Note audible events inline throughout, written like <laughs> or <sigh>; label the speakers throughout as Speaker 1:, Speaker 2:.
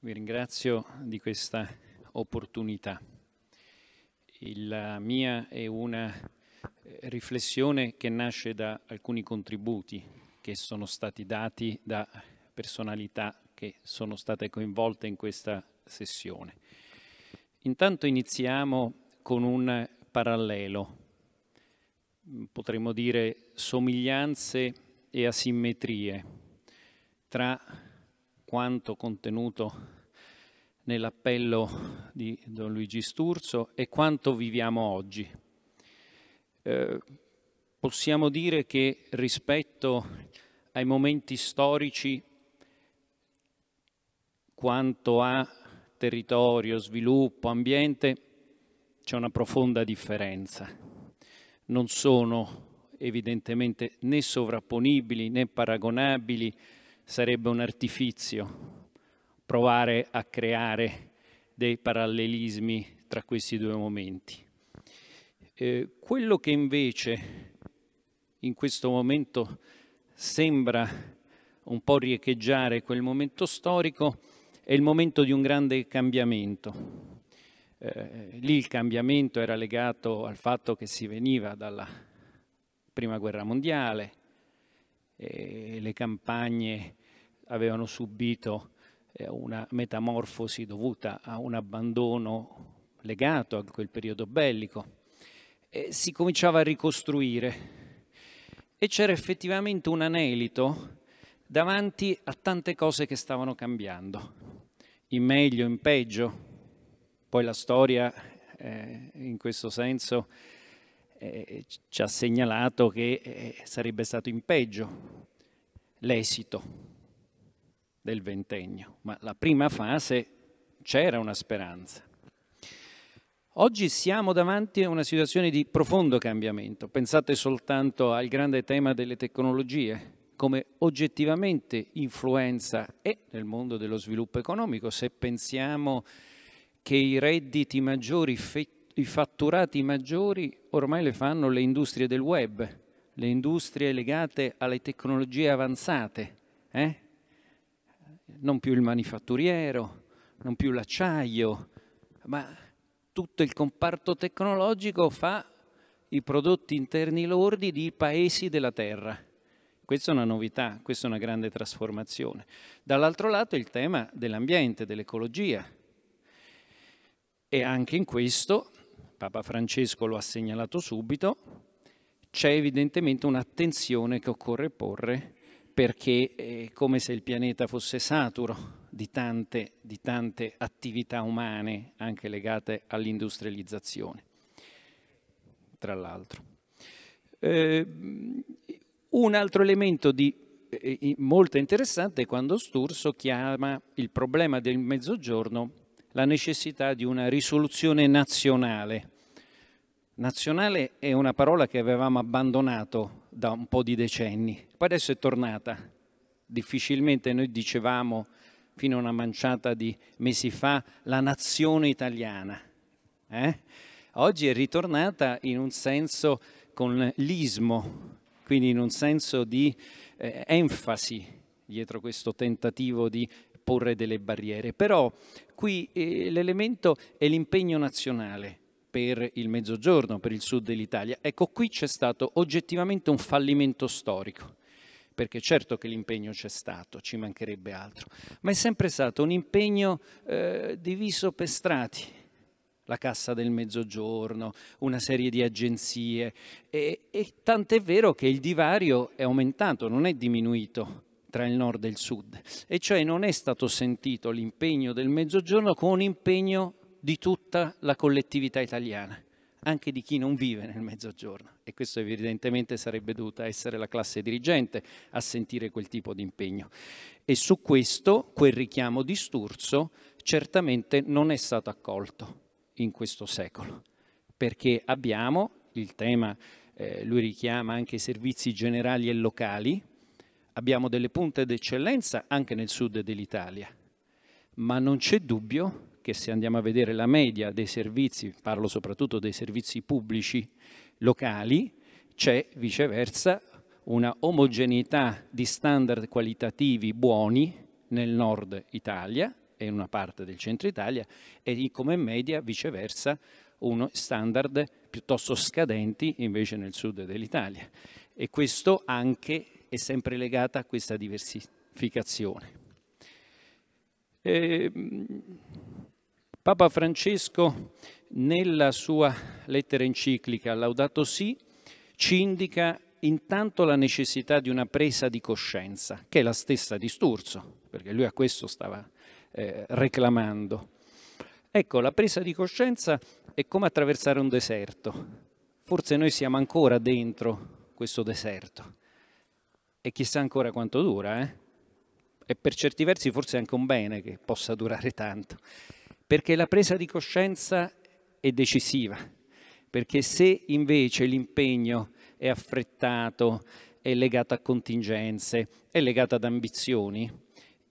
Speaker 1: Vi ringrazio di questa opportunità. La mia è una eh, riflessione che nasce da alcuni contributi che sono stati dati da personalità che sono state coinvolte in questa sessione. Intanto iniziamo con un parallelo, potremmo dire somiglianze e asimmetrie tra quanto contenuto nell'appello di Don Luigi Sturzo e quanto viviamo oggi. Eh, possiamo dire che rispetto ai momenti storici, quanto a territorio, sviluppo, ambiente, c'è una profonda differenza. Non sono evidentemente né sovrapponibili né paragonabili sarebbe un artifizio provare a creare dei parallelismi tra questi due momenti. Eh, quello che invece in questo momento sembra un po' riecheggiare quel momento storico è il momento di un grande cambiamento. Eh, lì il cambiamento era legato al fatto che si veniva dalla Prima Guerra Mondiale, eh, le campagne avevano subito eh, una metamorfosi dovuta a un abbandono legato a quel periodo bellico. E si cominciava a ricostruire e c'era effettivamente un anelito davanti a tante cose che stavano cambiando, in meglio, in peggio. Poi la storia eh, in questo senso eh, ci ha segnalato che eh, sarebbe stato in peggio l'esito del ventennio, ma la prima fase c'era una speranza. Oggi siamo davanti a una situazione di profondo cambiamento. Pensate soltanto al grande tema delle tecnologie, come oggettivamente influenza e nel mondo dello sviluppo economico, se pensiamo che i redditi maggiori, i fatturati maggiori ormai le fanno le industrie del web, le industrie legate alle tecnologie avanzate, eh? non più il manifatturiero, non più l'acciaio, ma tutto il comparto tecnologico fa i prodotti interni lordi di paesi della terra. Questa è una novità, questa è una grande trasformazione. Dall'altro lato il tema dell'ambiente, dell'ecologia. E anche in questo, Papa Francesco lo ha segnalato subito, c'è evidentemente un'attenzione che occorre porre perché eh, è come se il pianeta fosse saturo di tante, di tante attività umane, anche legate all'industrializzazione, tra l'altro. Eh, un altro elemento di, eh, molto interessante è quando Sturzo chiama il problema del mezzogiorno la necessità di una risoluzione nazionale. Nazionale è una parola che avevamo abbandonato da un po' di decenni. Poi adesso è tornata. Difficilmente noi dicevamo fino a una manciata di mesi fa la nazione italiana. Eh? Oggi è ritornata in un senso con l'ismo, quindi in un senso di eh, enfasi dietro questo tentativo di porre delle barriere. Però qui eh, l'elemento è l'impegno nazionale, per il mezzogiorno, per il sud dell'Italia. Ecco, qui c'è stato oggettivamente un fallimento storico, perché certo che l'impegno c'è stato, ci mancherebbe altro, ma è sempre stato un impegno eh, diviso per strati la Cassa del Mezzogiorno, una serie di agenzie e, e tant'è vero che il divario è aumentato, non è diminuito tra il nord e il sud, e cioè non è stato sentito l'impegno del mezzogiorno con un impegno di tutta la collettività italiana, anche di chi non vive nel mezzogiorno. E questo evidentemente sarebbe dovuta essere la classe dirigente a sentire quel tipo di impegno. E su questo quel richiamo di Sturzo certamente non è stato accolto in questo secolo, perché abbiamo il tema, eh, lui richiama anche i servizi generali e locali, abbiamo delle punte d'eccellenza anche nel sud dell'Italia, ma non c'è dubbio perché se andiamo a vedere la media dei servizi, parlo soprattutto dei servizi pubblici locali, c'è viceversa una omogeneità di standard qualitativi buoni nel nord Italia e in una parte del centro Italia e come media viceversa uno standard piuttosto scadenti invece nel sud dell'Italia e questo anche è sempre legato a questa diversificazione. E, ehm, Papa Francesco nella sua lettera enciclica Laudato Si ci indica intanto la necessità di una presa di coscienza, che è la stessa di Sturzo, perché lui a questo stava eh, reclamando. Ecco, la presa di coscienza è come attraversare un deserto. Forse noi siamo ancora dentro questo deserto e chissà ancora quanto dura, eh? E per certi versi forse è anche un bene che possa durare tanto perché la presa di coscienza è decisiva, perché se invece l'impegno è affrettato, è legato a contingenze, è legato ad ambizioni,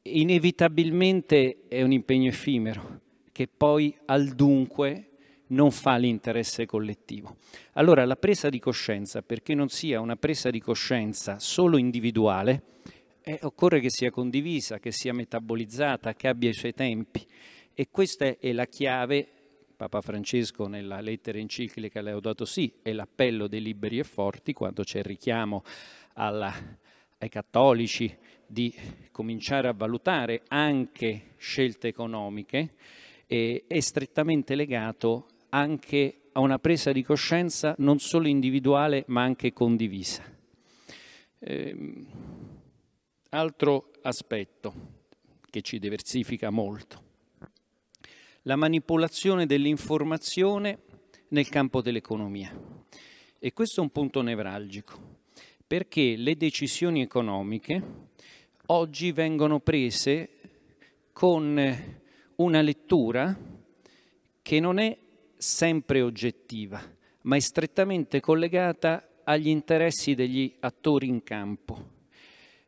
Speaker 1: inevitabilmente è un impegno effimero che poi al dunque non fa l'interesse collettivo. Allora la presa di coscienza, perché non sia una presa di coscienza solo individuale, eh, occorre che sia condivisa, che sia metabolizzata, che abbia i suoi tempi. E questa è la chiave, Papa Francesco nella lettera enciclica Laudato sì, è l'appello dei liberi e forti quando c'è il richiamo alla, ai cattolici di cominciare a valutare anche scelte economiche, eh, è strettamente legato anche a una presa di coscienza non solo individuale ma anche condivisa. Eh, altro aspetto che ci diversifica molto la manipolazione dell'informazione nel campo dell'economia. E questo è un punto nevralgico, perché le decisioni economiche oggi vengono prese con una lettura che non è sempre oggettiva, ma è strettamente collegata agli interessi degli attori in campo.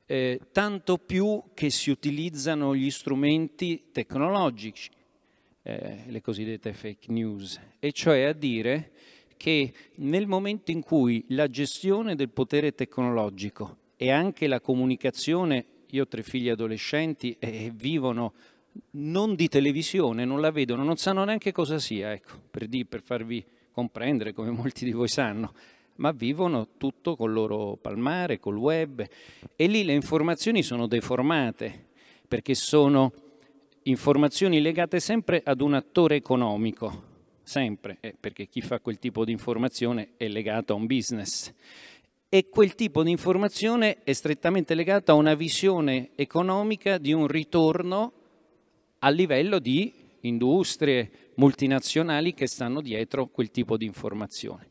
Speaker 1: Eh, tanto più che si utilizzano gli strumenti tecnologici, eh, le cosiddette fake news, e cioè a dire che nel momento in cui la gestione del potere tecnologico e anche la comunicazione, io ho tre figli adolescenti e eh, vivono non di televisione, non la vedono, non sanno neanche cosa sia, ecco, per, di, per farvi comprendere come molti di voi sanno, ma vivono tutto col loro palmare, col web e lì le informazioni sono deformate perché sono informazioni legate sempre ad un attore economico, sempre, eh, perché chi fa quel tipo di informazione è legato a un business. E quel tipo di informazione è strettamente legata a una visione economica di un ritorno a livello di industrie multinazionali che stanno dietro quel tipo di informazione.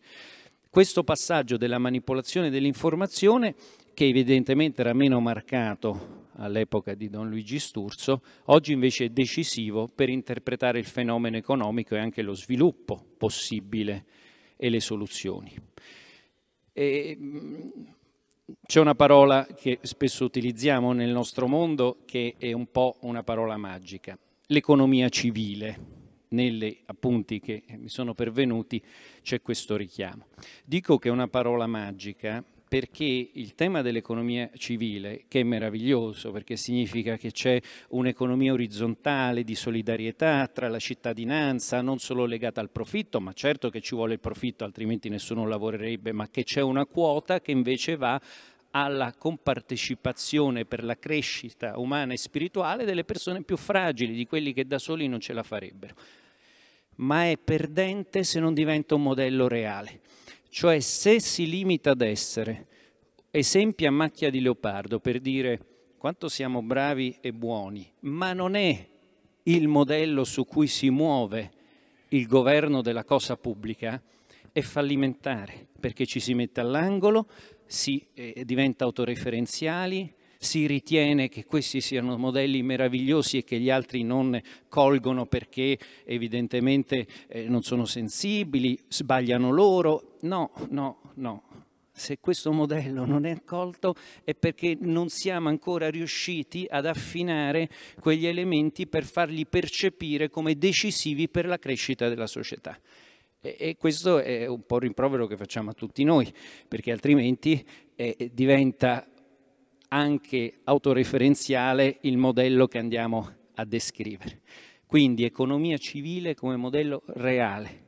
Speaker 1: Questo passaggio della manipolazione dell'informazione che evidentemente era meno marcato all'epoca di Don Luigi Sturzo, oggi invece è decisivo per interpretare il fenomeno economico e anche lo sviluppo possibile e le soluzioni. Mm, c'è una parola che spesso utilizziamo nel nostro mondo che è un po' una parola magica, l'economia civile. Nelle appunti che mi sono pervenuti c'è questo richiamo. Dico che è una parola magica perché il tema dell'economia civile, che è meraviglioso perché significa che c'è un'economia orizzontale di solidarietà tra la cittadinanza, non solo legata al profitto, ma certo che ci vuole il profitto, altrimenti nessuno lavorerebbe, ma che c'è una quota che invece va alla compartecipazione per la crescita umana e spirituale delle persone più fragili, di quelli che da soli non ce la farebbero. Ma è perdente se non diventa un modello reale. Cioè se si limita ad essere esempi a macchia di leopardo per dire quanto siamo bravi e buoni, ma non è il modello su cui si muove il governo della cosa pubblica, è fallimentare perché ci si mette all'angolo, si eh, diventa autoreferenziali, si ritiene che questi siano modelli meravigliosi e che gli altri non colgono perché evidentemente eh, non sono sensibili, sbagliano loro. No, no, no. Se questo modello non è accolto è perché non siamo ancora riusciti ad affinare quegli elementi per farli percepire come decisivi per la crescita della società. E questo è un po' il rimprovero che facciamo a tutti noi, perché altrimenti eh, diventa anche autoreferenziale il modello che andiamo a descrivere. Quindi economia civile come modello reale,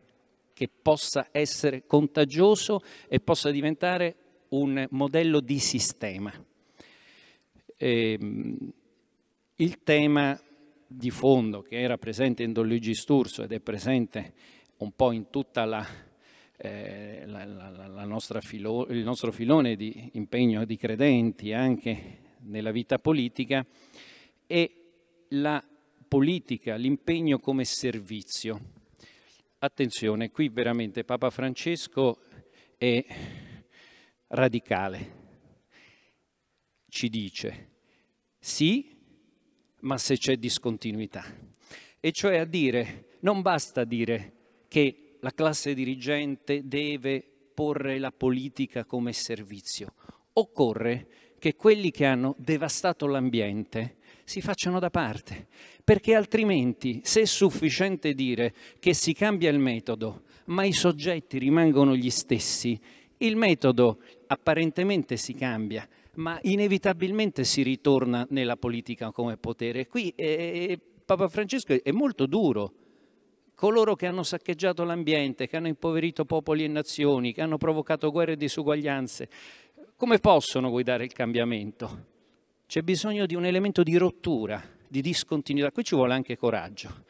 Speaker 1: che possa essere contagioso e possa diventare un modello di sistema. Ehm, il tema di fondo che era presente in Don Luigi Sturzo ed è presente un po' in tutta la eh, la, la, filo, il nostro filone di impegno di credenti anche nella vita politica è la politica, l'impegno come servizio. Attenzione, qui veramente Papa Francesco è radicale. Ci dice sì, ma se c'è discontinuità. E cioè a dire, non basta dire che la classe dirigente deve porre la politica come servizio. Occorre che quelli che hanno devastato l'ambiente si facciano da parte, perché altrimenti se è sufficiente dire che si cambia il metodo, ma i soggetti rimangono gli stessi, il metodo apparentemente si cambia, ma inevitabilmente si ritorna nella politica come potere. Qui eh, eh, eh Papa Francesco è molto duro coloro che hanno saccheggiato l'ambiente, che hanno impoverito popoli e nazioni, che hanno provocato guerre e disuguaglianze, come possono guidare il cambiamento? C'è bisogno di un elemento di rottura, di discontinuità. Qui ci vuole anche coraggio,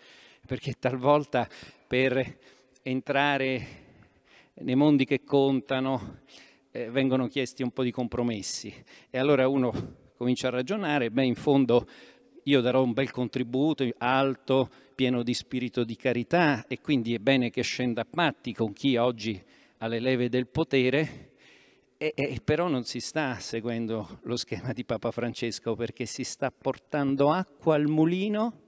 Speaker 1: perché talvolta per entrare nei mondi che contano eh, vengono chiesti un po' di compromessi e allora uno comincia a ragionare, beh in fondo io darò un bel contributo alto, pieno di spirito di carità e quindi è bene che scenda a patti con chi oggi ha le leve del potere, e, e, però non si sta seguendo lo schema di Papa Francesco perché si sta portando acqua al mulino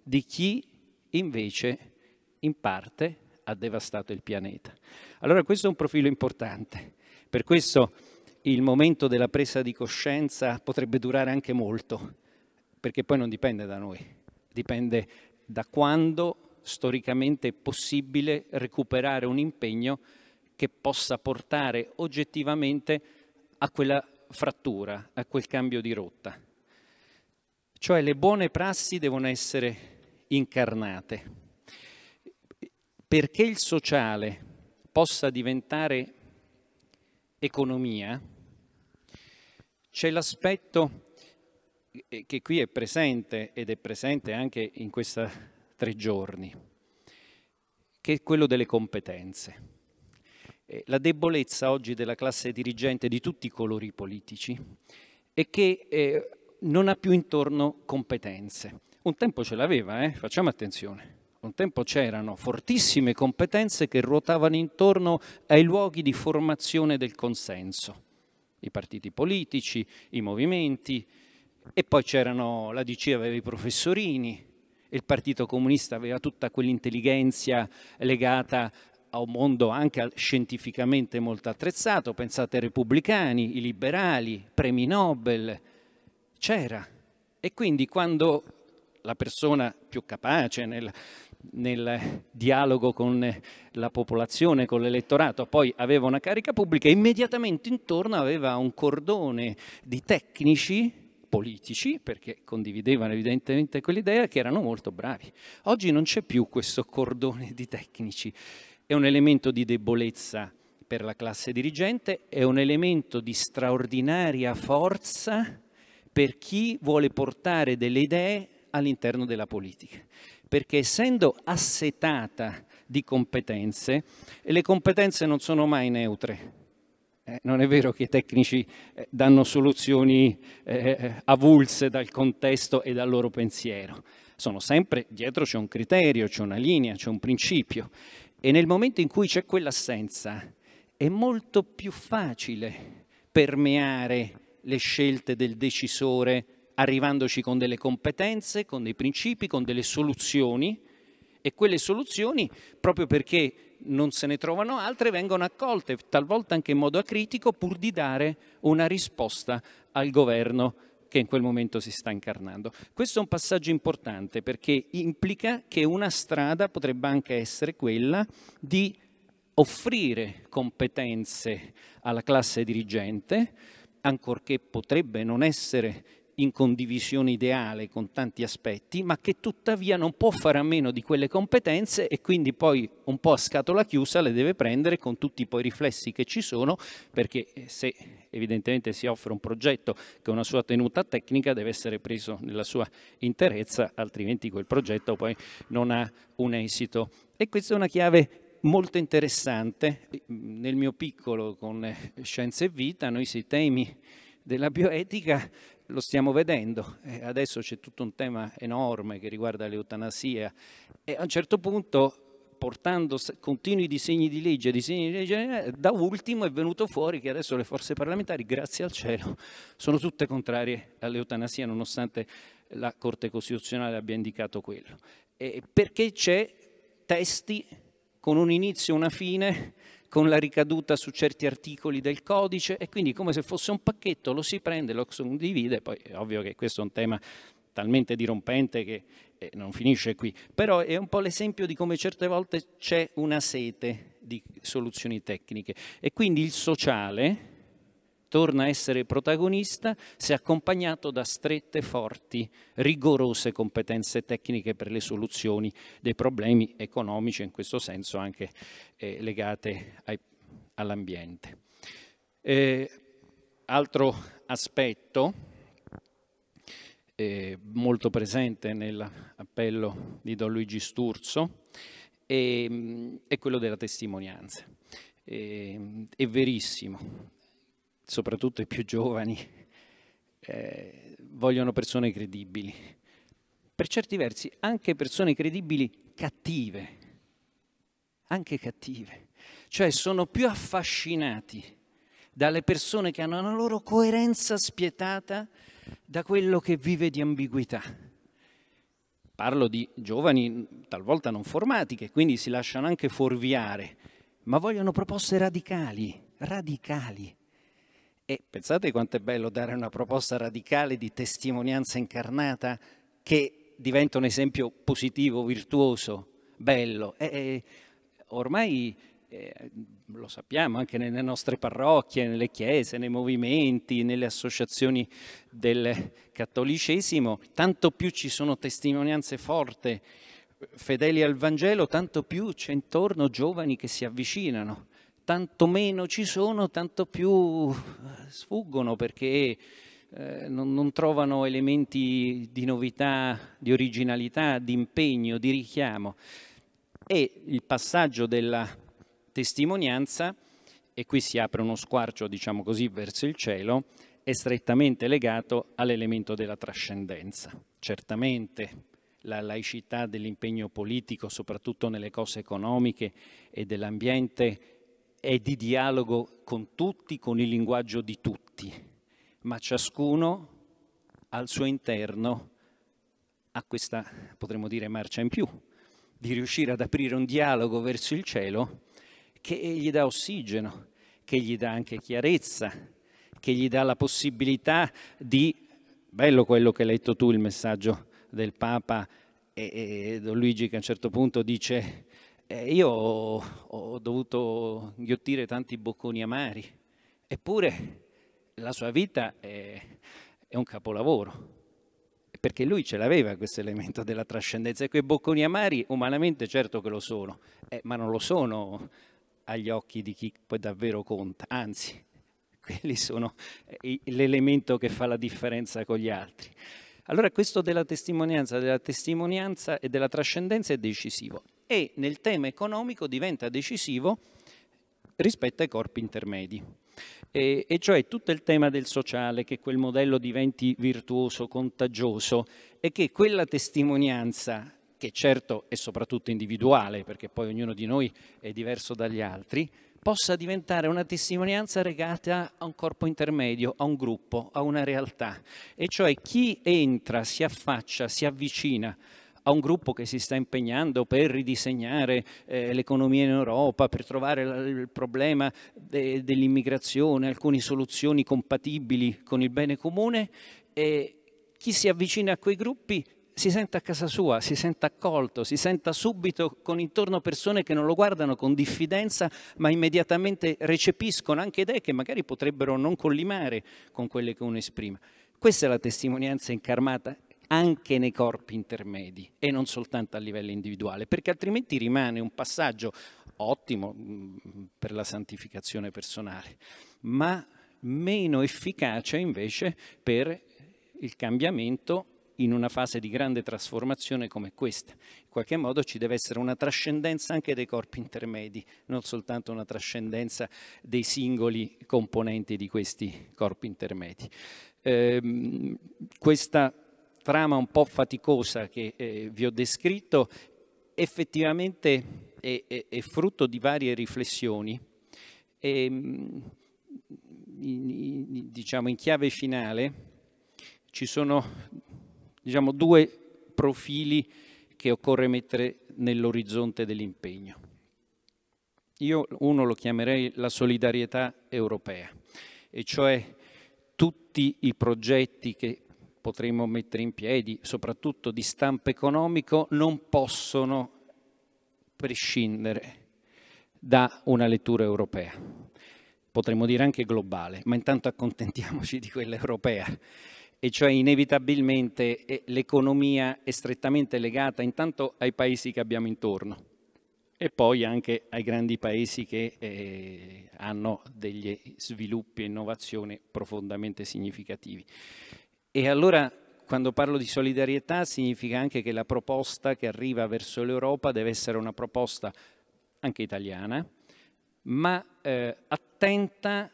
Speaker 1: di chi invece in parte ha devastato il pianeta. Allora questo è un profilo importante, per questo il momento della presa di coscienza potrebbe durare anche molto, perché poi non dipende da noi, dipende da quando storicamente è possibile recuperare un impegno che possa portare oggettivamente a quella frattura, a quel cambio di rotta. Cioè le buone prassi devono essere incarnate. Perché il sociale possa diventare economia, c'è l'aspetto che qui è presente ed è presente anche in questi <laughs> tre giorni, che è quello delle competenze. Eh, la debolezza oggi della classe dirigente di tutti i colori politici è che eh, non ha più intorno competenze. Un tempo ce l'aveva, eh? facciamo attenzione. Un tempo c'erano fortissime competenze che ruotavano intorno ai luoghi di formazione del consenso, i partiti politici, i movimenti, e poi c'erano, la DC aveva i professorini, e il Partito Comunista aveva tutta quell'intelligenza legata a un mondo anche scientificamente molto attrezzato, pensate ai repubblicani, i liberali, premi Nobel, c'era. E quindi quando la persona più capace nel, nel dialogo con la popolazione, con l'elettorato, poi aveva una carica pubblica, immediatamente intorno aveva un cordone di tecnici politici, perché condividevano evidentemente quell'idea, che erano molto bravi. Oggi non c'è più questo cordone di tecnici, è un elemento di debolezza per la classe dirigente, è un elemento di straordinaria forza per chi vuole portare delle idee all'interno della politica, perché essendo assetata di competenze, le competenze non sono mai neutre, eh, non è vero che i tecnici eh, danno soluzioni eh, eh, avulse dal contesto e dal loro pensiero. Sono sempre dietro c'è un criterio, c'è una linea, c'è un principio. E nel momento in cui c'è quell'assenza, è molto più facile permeare le scelte del decisore arrivandoci con delle competenze, con dei principi, con delle soluzioni e quelle soluzioni, proprio perché non se ne trovano altre, vengono accolte, talvolta anche in modo acritico, pur di dare una risposta al governo che in quel momento si sta incarnando. Questo è un passaggio importante perché implica che una strada potrebbe anche essere quella di offrire competenze alla classe dirigente, ancorché potrebbe non essere in condivisione ideale con tanti aspetti, ma che tuttavia non può fare a meno di quelle competenze e quindi poi un po' a scatola chiusa le deve prendere con tutti poi i riflessi che ci sono, perché eh, se evidentemente si offre un progetto che ha una sua tenuta tecnica deve essere preso nella sua interezza, altrimenti quel progetto poi non ha un esito. E questa è una chiave molto interessante. Nel mio piccolo con eh, Scienze e Vita, noi sui temi della bioetica lo stiamo vedendo, adesso c'è tutto un tema enorme che riguarda l'eutanasia e a un certo punto portando continui disegni di legge, disegni di legge, da ultimo è venuto fuori che adesso le forze parlamentari, grazie al cielo, sono tutte contrarie all'eutanasia nonostante la Corte Costituzionale abbia indicato quello. E perché c'è testi con un inizio e una fine con la ricaduta su certi articoli del codice e quindi come se fosse un pacchetto lo si prende, lo condivide, poi è ovvio che questo è un tema talmente dirompente che eh, non finisce qui, però è un po' l'esempio di come certe volte c'è una sete di soluzioni tecniche e quindi il sociale torna a essere protagonista se accompagnato da strette, forti, rigorose competenze tecniche per le soluzioni dei problemi economici, in questo senso anche eh, legate all'ambiente. Eh, altro aspetto eh, molto presente nell'appello di Don Luigi Sturzo è, ehm, è quello della testimonianza. Eh, è verissimo, soprattutto i più giovani, eh, vogliono persone credibili. Per certi versi anche persone credibili cattive, anche cattive. Cioè sono più affascinati dalle persone che hanno una loro coerenza spietata da quello che vive di ambiguità. Parlo di giovani talvolta non formati che quindi si lasciano anche fuorviare, ma vogliono proposte radicali, radicali, e pensate quanto è bello dare una proposta radicale di testimonianza incarnata che diventa un esempio positivo, virtuoso, bello. E ormai eh, lo sappiamo anche nelle nostre parrocchie, nelle chiese, nei movimenti, nelle associazioni del cattolicesimo, tanto più ci sono testimonianze forti, fedeli al Vangelo, tanto più c'è intorno giovani che si avvicinano tanto meno ci sono, tanto più eh, sfuggono perché eh, non, non, trovano elementi di novità, di originalità, di impegno, di richiamo. E il passaggio della testimonianza, e qui si apre uno squarcio, diciamo così, verso il cielo, è strettamente legato all'elemento della trascendenza. Certamente la laicità dell'impegno politico, soprattutto nelle cose economiche e dell'ambiente, è di dialogo con tutti, con il linguaggio di tutti, ma ciascuno al suo interno ha questa, potremmo dire, marcia in più, di riuscire ad aprire un dialogo verso il cielo che gli dà ossigeno, che gli dà anche chiarezza, che gli dà la possibilità di, bello quello che hai letto tu, il messaggio del Papa, e, e Don Luigi che a un certo punto dice eh, io ho, ho dovuto ghiottire tanti bocconi amari, eppure la sua vita è, è un capolavoro, perché lui ce l'aveva questo elemento della trascendenza e quei bocconi amari umanamente certo che lo sono, eh, ma non lo sono agli occhi di chi poi davvero conta, anzi, <laughs> quelli sono eh, l'elemento che fa la differenza con gli altri. Allora questo della testimonianza, della testimonianza e della trascendenza è decisivo e nel tema economico diventa decisivo rispetto ai corpi intermedi. E, e, cioè tutto il tema del sociale, che quel modello diventi virtuoso, contagioso e che quella testimonianza, che certo è soprattutto individuale, perché poi ognuno di noi è diverso dagli altri, possa diventare una testimonianza legata a un corpo intermedio, a un gruppo, a una realtà. E cioè chi entra, si affaccia, si avvicina a un gruppo che si sta impegnando per ridisegnare eh, l'economia in Europa, per trovare la, il problema de, dell'immigrazione, alcune soluzioni compatibili con il bene comune. E chi si avvicina a quei gruppi si sente a casa sua, si sente accolto, si sente subito con intorno persone che non lo guardano con diffidenza, ma immediatamente recepiscono anche idee che magari potrebbero non collimare con quelle che uno esprime. Questa è la testimonianza incarnata anche nei corpi intermedi e non soltanto a livello individuale, perché altrimenti rimane un passaggio ottimo mm, per la santificazione personale, ma meno efficace invece per il cambiamento in una fase di grande trasformazione come questa. In qualche modo ci deve essere una trascendenza anche dei corpi intermedi, non soltanto una trascendenza dei singoli componenti di questi corpi intermedi. Eh, questa trama un po' faticosa che eh, vi ho descritto effettivamente è, è, è frutto di varie riflessioni. E, ehm, in, diciamo, in chiave finale ci sono diciamo, due profili che occorre mettere nell'orizzonte dell'impegno. Io uno lo chiamerei la solidarietà europea, e cioè tutti i progetti che potremmo mettere in piedi, soprattutto di stampo economico, non possono prescindere da una lettura europea. Potremmo dire anche globale, ma intanto accontentiamoci di quella europea. E cioè inevitabilmente eh, l'economia è strettamente legata intanto ai paesi che abbiamo intorno e poi anche ai grandi paesi che eh, hanno degli sviluppi e innovazioni profondamente significativi. E allora quando parlo di solidarietà significa anche che la proposta che arriva verso l'Europa deve essere una proposta anche italiana, ma eh, attenta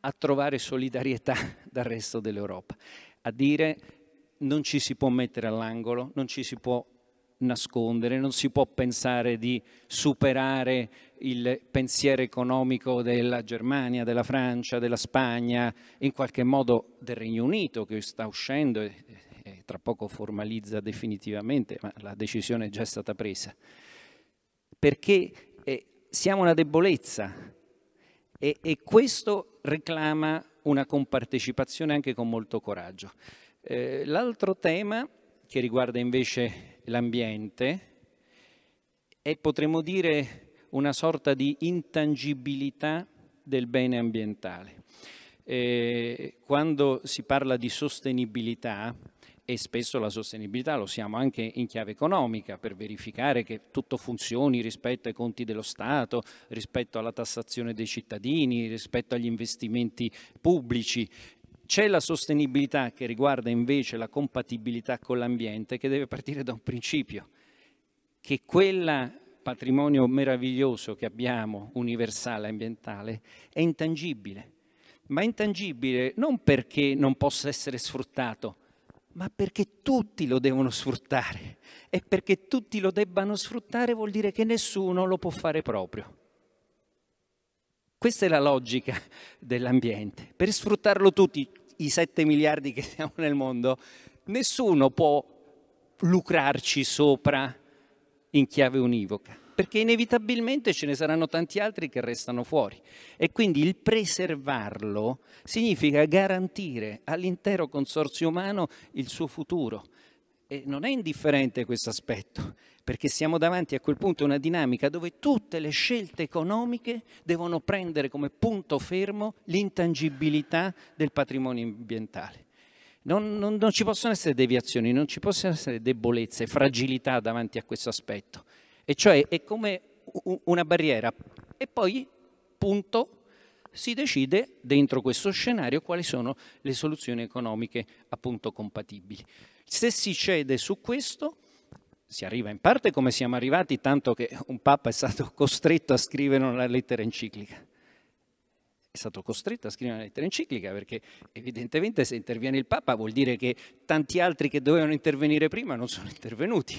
Speaker 1: a trovare solidarietà <laughs> dal resto dell'Europa, a dire non ci si può mettere all'angolo, non ci si può nascondere, non si può pensare di superare il pensiero economico della Germania, della Francia, della Spagna, in qualche modo del Regno Unito che sta uscendo e, e tra poco formalizza definitivamente, ma la decisione è già stata presa. Perché eh, siamo una debolezza e, e questo reclama una compartecipazione anche con molto coraggio. Eh, l'altro tema che riguarda invece l'ambiente è, potremmo dire, una sorta di intangibilità del bene ambientale. Eh, quando si parla di sostenibilità, e spesso la sostenibilità lo siamo anche in chiave economica per verificare che tutto funzioni rispetto ai conti dello Stato, rispetto alla tassazione dei cittadini, rispetto agli investimenti pubblici. C'è la sostenibilità che riguarda invece la compatibilità con l'ambiente che deve partire da un principio, che quel patrimonio meraviglioso che abbiamo, universale, ambientale, è intangibile. Ma intangibile non perché non possa essere sfruttato, ma perché tutti lo devono sfruttare. E perché tutti lo debbano sfruttare vuol dire che nessuno lo può fare proprio. Questa è la logica dell'ambiente. Per sfruttarlo tutti, i 7 miliardi che <laughs> siamo nel mondo, nessuno può lucrarci sopra in chiave univoca, perché inevitabilmente ce ne saranno tanti altri che restano fuori. E quindi il preservarlo significa garantire all'intero consorzio umano il suo futuro. E non è indifferente questo aspetto, perché siamo davanti a quel punto a una dinamica dove tutte le scelte economiche devono prendere come punto fermo l'intangibilità del patrimonio ambientale. Non, non, non, ci possono essere deviazioni, non ci possono essere debolezze, fragilità davanti a questo aspetto. E cioè è come una barriera. E poi, punto, si decide dentro questo scenario quali sono le soluzioni economiche appunto compatibili. Se si cede su questo, si arriva in parte come siamo arrivati, tanto che un Papa è stato <laughs> costretto a scrivere una lettera enciclica. È stato costretto a scrivere una lettera enciclica perché evidentemente se interviene il Papa vuol dire che tanti altri che dovevano intervenire prima non sono intervenuti.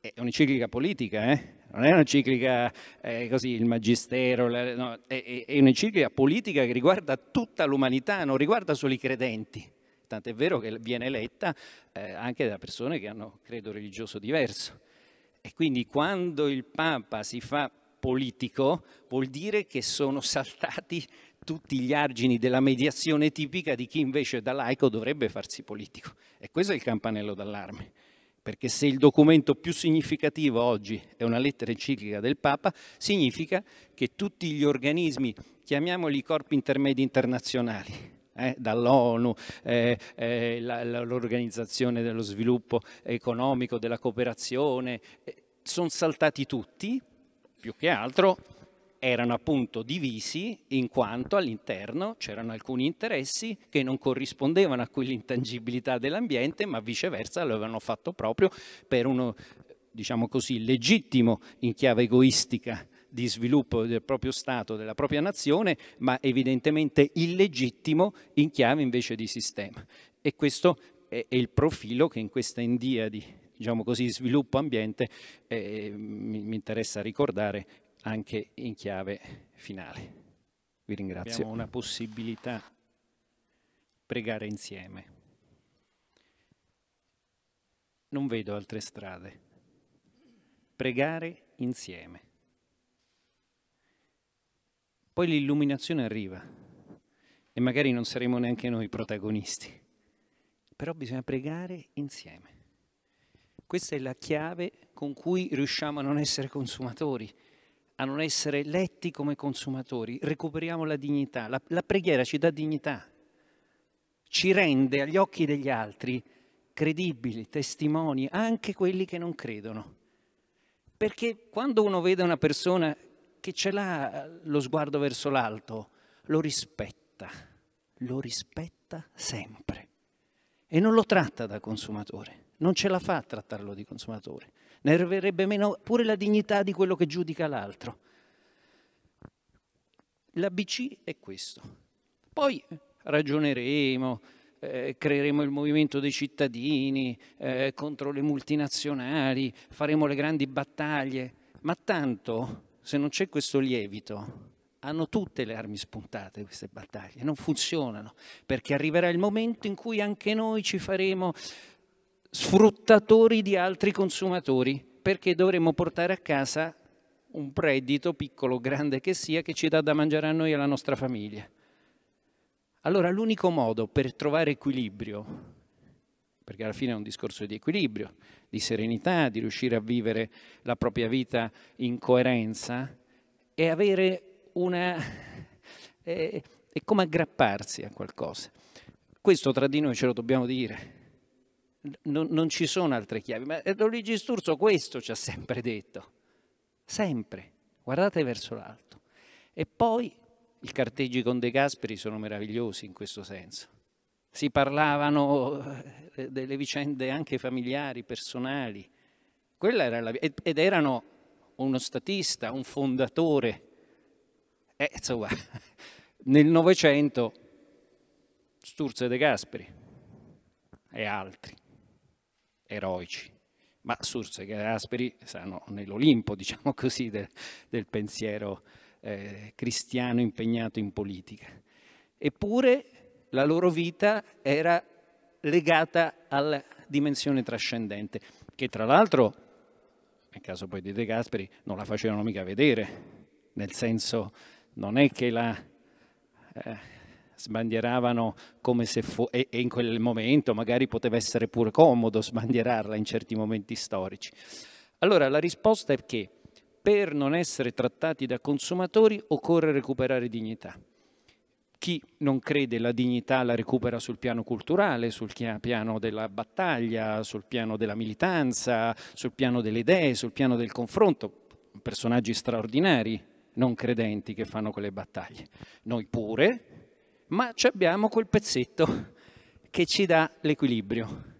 Speaker 1: È un'enciclica politica, eh? non è un'enciclica eh, così, il magistero, la, no, è, è un'enciclica politica che riguarda tutta l'umanità, non riguarda solo i credenti tant'è vero che viene letta eh, anche da persone che hanno credo religioso diverso. E quindi quando il Papa si fa politico vuol dire che sono saltati tutti gli argini della mediazione tipica di chi invece da laico dovrebbe farsi politico. E questo è il campanello d'allarme, perché se il documento più significativo oggi è una lettera enciclica del Papa, significa che tutti gli organismi, chiamiamoli corpi intermedi internazionali, eh, dall'ONU, eh, eh, l'Organizzazione dello Sviluppo Economico, della Cooperazione, eh, sono saltati tutti, più che altro erano appunto divisi in quanto all'interno c'erano alcuni interessi che non corrispondevano a quell'intangibilità dell'ambiente, ma viceversa lo avevano fatto proprio per uno, diciamo così, legittimo in chiave egoistica di sviluppo del proprio Stato, della propria nazione, ma evidentemente illegittimo in chiave invece di sistema. E questo è il profilo che in questa India di diciamo così, sviluppo ambiente eh, mi, mi interessa ricordare anche in chiave finale. Vi ringrazio. Abbiamo una possibilità pregare insieme. Non vedo altre strade. Pregare insieme poi l'illuminazione arriva e magari non saremo neanche noi protagonisti, però bisogna pregare insieme. Questa è la chiave con cui riusciamo a non essere consumatori, a non essere letti come consumatori, recuperiamo la dignità, la, la preghiera ci dà dignità, ci rende agli occhi degli altri credibili, testimoni, anche quelli che non credono. Perché quando uno vede una persona perché ce l'ha eh, lo sguardo verso l'alto, lo rispetta, lo rispetta sempre. E non lo tratta da consumatore, non ce la fa a trattarlo di consumatore. Ne verrebbe meno pure la dignità di quello che giudica l'altro. L'ABC è questo. Poi eh, ragioneremo, eh, creeremo il movimento dei cittadini eh, contro le multinazionali, faremo le grandi battaglie, ma tanto se non c'è questo lievito, hanno tutte le armi spuntate queste battaglie, non funzionano, perché arriverà il momento in cui anche noi ci faremo sfruttatori di altri consumatori, perché dovremo portare a casa un reddito, piccolo o grande che sia, che ci dà da mangiare a noi e alla nostra famiglia. Allora l'unico modo per trovare equilibrio, perché alla fine è un discorso di equilibrio, di serenità, di riuscire a vivere la propria vita in coerenza, e avere una... <laughs> è, è come aggrapparsi a qualcosa. Questo tra di noi ce lo dobbiamo dire. Non, non, ci sono altre chiavi. Ma eh, Luigi Sturzo questo ci ha sempre detto. Sempre. Guardate verso l'alto. E poi i carteggi con De Gasperi sono meravigliosi in questo senso si parlavano eh, delle vicende anche familiari, personali. Quella Era la, ed erano uno statista, un fondatore. Eh, insomma, <laughs> nel Novecento Sturzo De Gasperi e altri eroici. Ma Sturzo e Gasperi stanno nell'Olimpo, diciamo così, del, del pensiero eh, cristiano impegnato in politica. Eppure la loro vita era legata alla dimensione trascendente, che tra l'altro, nel caso poi di De Gasperi, non la facevano mica vedere, nel senso non è che la eh, sbandieravano come se fosse, e, e in quel momento magari poteva essere pure comodo sbandierarla in certi momenti storici. Allora la risposta è che per non essere trattati da consumatori occorre recuperare dignità chi non crede la dignità la recupera sul piano culturale, sul piano della battaglia, sul piano della militanza, sul piano delle idee, sul piano del confronto. Personaggi straordinari, non credenti, che fanno quelle battaglie. Noi pure, ma abbiamo quel pezzetto che ci dà l'equilibrio.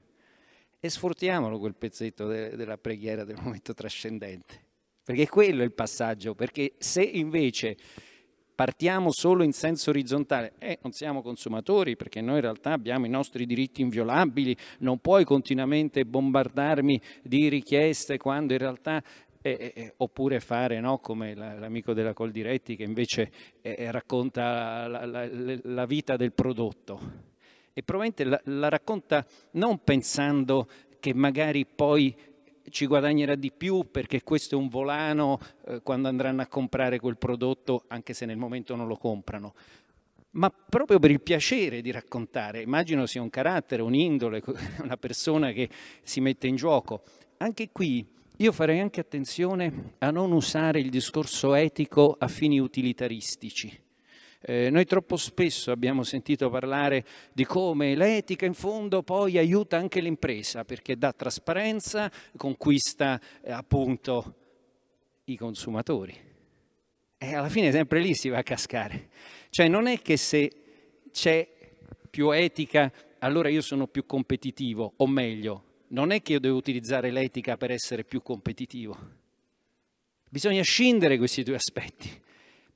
Speaker 1: E sfruttiamolo quel pezzetto de della preghiera del momento trascendente. Perché quello è il passaggio, perché se invece partiamo solo in senso orizzontale. Eh, non siamo consumatori perché noi in realtà abbiamo i nostri diritti inviolabili, non puoi continuamente bombardarmi di richieste quando in realtà eh, eh, eh oppure fare no, come l'amico della Coldiretti che invece eh, eh racconta la, la, la, vita del prodotto e probabilmente la, racconta non pensando che magari poi ci guadagnerà di più perché questo è un volano eh, quando andranno a comprare quel prodotto anche se nel momento non lo comprano. Ma proprio per il piacere di raccontare, immagino sia un carattere, un'indole, <laughs> una persona che si mette in gioco. Anche qui io farei anche attenzione a non usare il discorso etico a fini utilitaristici eh, noi troppo spesso abbiamo sentito parlare di come l'etica in fondo poi aiuta anche l'impresa perché dà trasparenza, conquista eh, appunto i consumatori. E alla fine sempre lì si va a cascare. Cioè non è che se c'è più etica allora io sono più competitivo, o meglio, non è che io devo utilizzare l'etica per essere più competitivo. Bisogna scindere questi due aspetti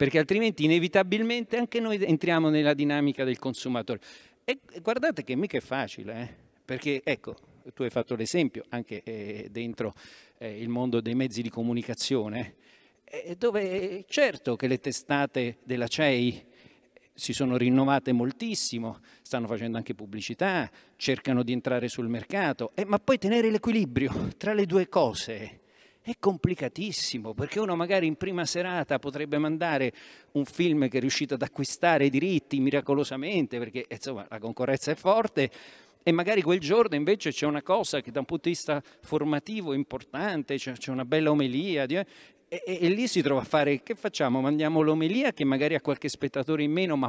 Speaker 1: perché altrimenti inevitabilmente anche noi entriamo nella dinamica del consumatore. E guardate che mica è facile, eh? perché ecco, tu hai fatto l'esempio anche eh, dentro eh, il mondo dei mezzi di comunicazione, eh, dove eh, certo che le testate della CEI eh, si sono rinnovate moltissimo, stanno facendo anche pubblicità, cercano di entrare sul mercato, ma poi tenere l'equilibrio tra le due cose è complicatissimo perché uno magari in prima serata potrebbe mandare un film che è riuscito ad acquistare i diritti miracolosamente perché insomma la concorrenza è forte e magari quel giorno invece c'è una cosa che da un punto di vista formativo è importante, c'è, una bella omelia eh, e, e, e lì si trova a fare che facciamo? Mandiamo l'omelia che magari ha qualche spettatore in meno ma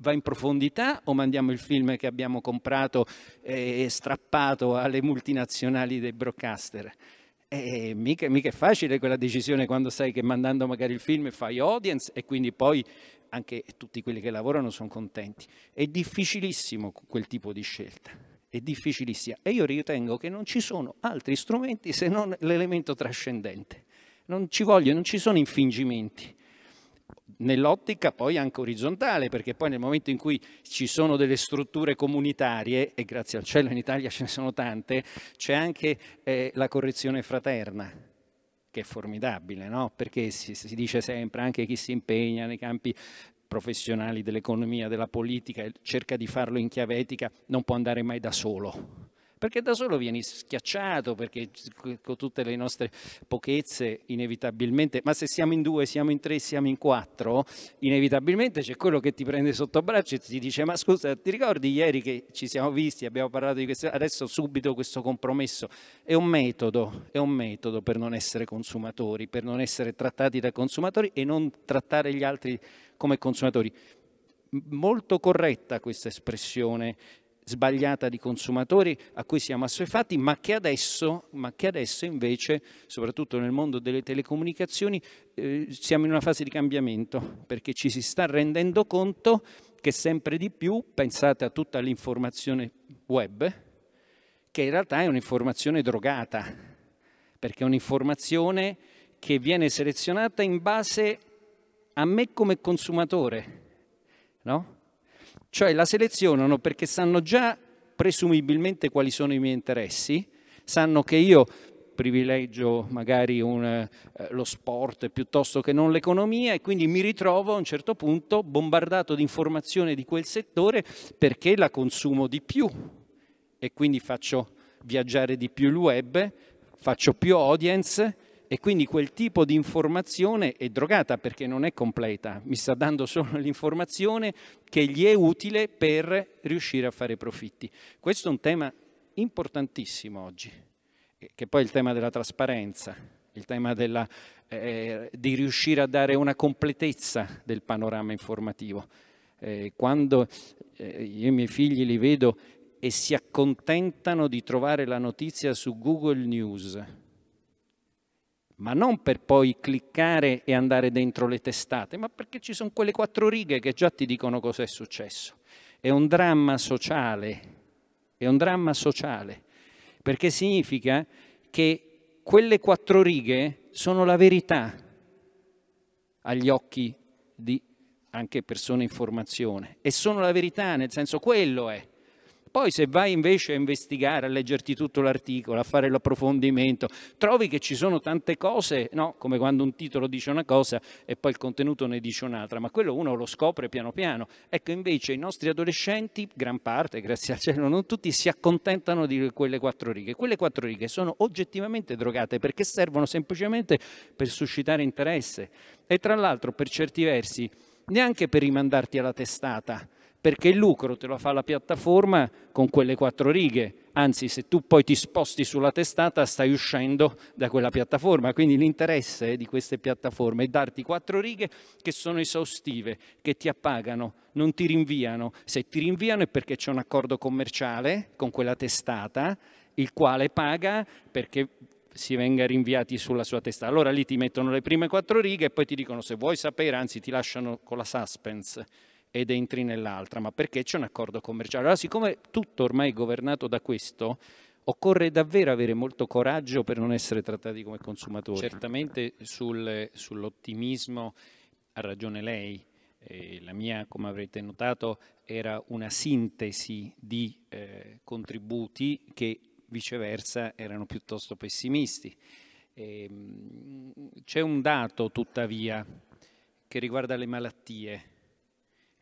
Speaker 1: va in profondità o mandiamo il film che abbiamo comprato e strappato alle multinazionali dei broadcaster? E eh, eh, mica, mica è facile quella decisione quando sai che mandando magari il film fai audience e quindi poi anche tutti quelli che lavorano sono contenti. È difficilissimo quel tipo di scelta, è difficilissima. E io ritengo che non ci sono altri strumenti se non l'elemento trascendente. Non ci vogliono, non ci sono infingimenti nell'ottica poi anche orizzontale, perché poi nel momento in cui ci sono delle strutture comunitarie, e grazie al cielo in Italia ce ne sono tante, c'è anche eh, la correzione fraterna che è formidabile, no? perché si, si dice sempre anche chi si impegna nei campi professionali dell'economia, della politica, cerca di farlo in chiave etica, non può andare mai da solo perché da solo vieni schiacciato, perché con tutte le nostre pochezze inevitabilmente, ma se siamo in due, siamo in tre, siamo in quattro, inevitabilmente c'è quello che ti prende sotto braccio e ti dice ma scusa ti ricordi ieri che ci siamo visti, abbiamo parlato di questo, adesso subito questo compromesso, è un metodo, è un metodo per non essere consumatori, per non essere trattati da consumatori e non trattare gli altri come consumatori molto corretta questa espressione sbagliata di consumatori a cui siamo assuefatti, ma che adesso, ma che adesso invece, soprattutto nel mondo delle telecomunicazioni, eh, siamo in una fase di cambiamento, perché ci si sta rendendo conto che sempre di più, pensate a tutta l'informazione web, che in realtà è un'informazione drogata, perché è un'informazione che viene selezionata in base a me come consumatore, no? Cioè la selezionano perché sanno già presumibilmente quali sono i miei interessi, sanno che io privilegio magari un, eh, lo sport piuttosto che non l'economia e quindi mi ritrovo a un certo punto bombardato di informazione di quel settore perché la consumo di più e quindi faccio viaggiare di più il web, faccio più audience e quindi quel tipo di informazione è drogata perché non è completa, mi sta dando solo l'informazione che gli è utile per riuscire a fare profitti. Questo è un tema importantissimo oggi, eh, che poi è il tema della trasparenza, il tema della, eh, di riuscire a dare una completezza del panorama informativo. Eh, quando eh, io e i miei figli li vedo e si accontentano di trovare la notizia su Google News, ma non per poi cliccare e andare dentro le testate, ma perché ci sono quelle quattro righe che già ti dicono cosa è successo. È un dramma sociale, è un dramma sociale, perché significa che quelle quattro righe sono la verità agli occhi di anche persone in formazione e sono la verità, nel senso quello è. Poi se vai invece a investigare, a leggerti tutto l'articolo, a fare l'approfondimento, trovi che ci sono tante cose, no? come quando un titolo dice una cosa e poi il contenuto ne dice un'altra, ma quello uno lo scopre piano piano. Ecco invece i nostri adolescenti, gran parte, grazie al cielo, non tutti si accontentano di quelle quattro righe. Quelle quattro righe sono oggettivamente drogate perché servono semplicemente per suscitare interesse e tra l'altro per certi versi neanche per rimandarti alla testata, perché il lucro te lo fa la piattaforma con quelle quattro righe. Anzi, se tu poi ti sposti sulla testata, stai uscendo da quella piattaforma. Quindi l'interesse di queste piattaforme è darti quattro righe che sono esaustive, che ti appagano, non ti rinviano. Se ti rinviano è perché c'è un accordo commerciale con quella testata, il quale paga perché si venga rinviati sulla sua testa. Allora lì ti mettono le prime quattro righe e poi ti dicono se vuoi sapere, anzi ti lasciano con la suspense ed entri nell'altra, ma perché c'è un accordo commerciale. Allora, siccome tutto ormai è governato da questo, occorre davvero avere molto coraggio per non essere trattati come consumatori. Certamente sul, sull'ottimismo ha ragione lei, eh, la mia, come avrete notato, era una sintesi di eh, contributi che viceversa erano piuttosto pessimisti. Eh, c'è un dato tuttavia che riguarda le malattie